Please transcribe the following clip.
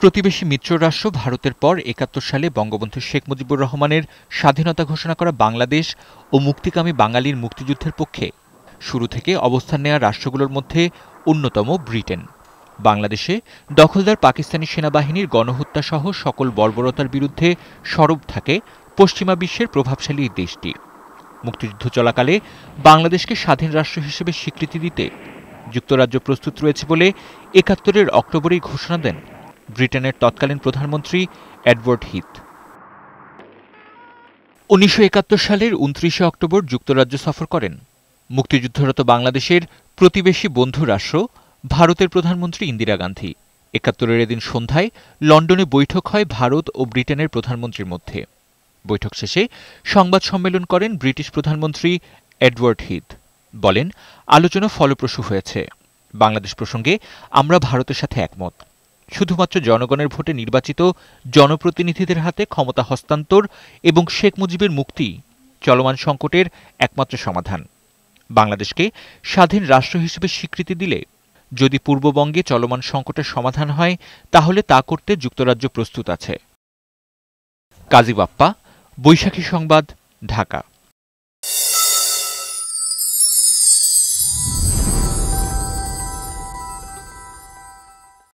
প্রতিবেশী মিত্র রাষ্ট্র ভারতের পর একাত্তর সালে বঙ্গবন্ধু শেখ মুজিবুর রহমানের স্বাধীনতা ঘোষণা করা বাংলাদেশ ও মুক্তিকামী বাঙালির মুক্তিযুদ্ধের পক্ষে শুরু থেকে অবস্থান নেওয়া রাষ্ট্রগুলোর মধ্যে অন্যতম ব্রিটেন বাংলাদেশে দখলদার পাকিস্তানি সেনাবাহিনীর গণহত্যা সহ সকল বর্বরতার বিরুদ্ধে সরব থাকে পশ্চিমা বিশ্বের প্রভাবশালী দেশটি মুক্তিযুদ্ধ চলাকালে বাংলাদেশকে স্বাধীন রাষ্ট্র হিসেবে স্বীকৃতি দিতে যুক্তরাজ্য প্রস্তুত রয়েছে বলে একাত্তরের অক্টোবরেই ঘোষণা দেন ব্রিটেনের তৎকালীন প্রধানমন্ত্রী এডওয়ার্ড হিথ উনিশশো সালের উনত্রিশে অক্টোবর যুক্তরাজ্য সফর করেন মুক্তিযুদ্ধরত বাংলাদেশের প্রতিবেশী বন্ধু রাষ্ট্র ভারতের প্রধানমন্ত্রী ইন্দিরা গান্ধী একাত্তরের এদিন সন্ধ্যায় লন্ডনে বৈঠক হয় ভারত ও ব্রিটেনের প্রধানমন্ত্রীর মধ্যে বৈঠক শেষে সংবাদ সম্মেলন করেন ব্রিটিশ প্রধানমন্ত্রী এডওয়ার্ড হিথ বলেন আলোচনা ফলপ্রসূ হয়েছে বাংলাদেশ প্রসঙ্গে আমরা ভারতের সাথে একমত শুধুমাত্র জনগণের ভোটে নির্বাচিত জনপ্রতিনিধিদের হাতে ক্ষমতা হস্তান্তর এবং শেখ মুজিবের মুক্তি চলমান সংকটের একমাত্র সমাধান বাংলাদেশকে স্বাধীন রাষ্ট্র হিসেবে স্বীকৃতি দিলে যদি পূর্ববঙ্গে চলমান সংকটের সমাধান হয় তাহলে তা করতে যুক্তরাজ্য প্রস্তুত আছে কাজী বাপ্পা বৈশাখী সংবাদ ঢাকা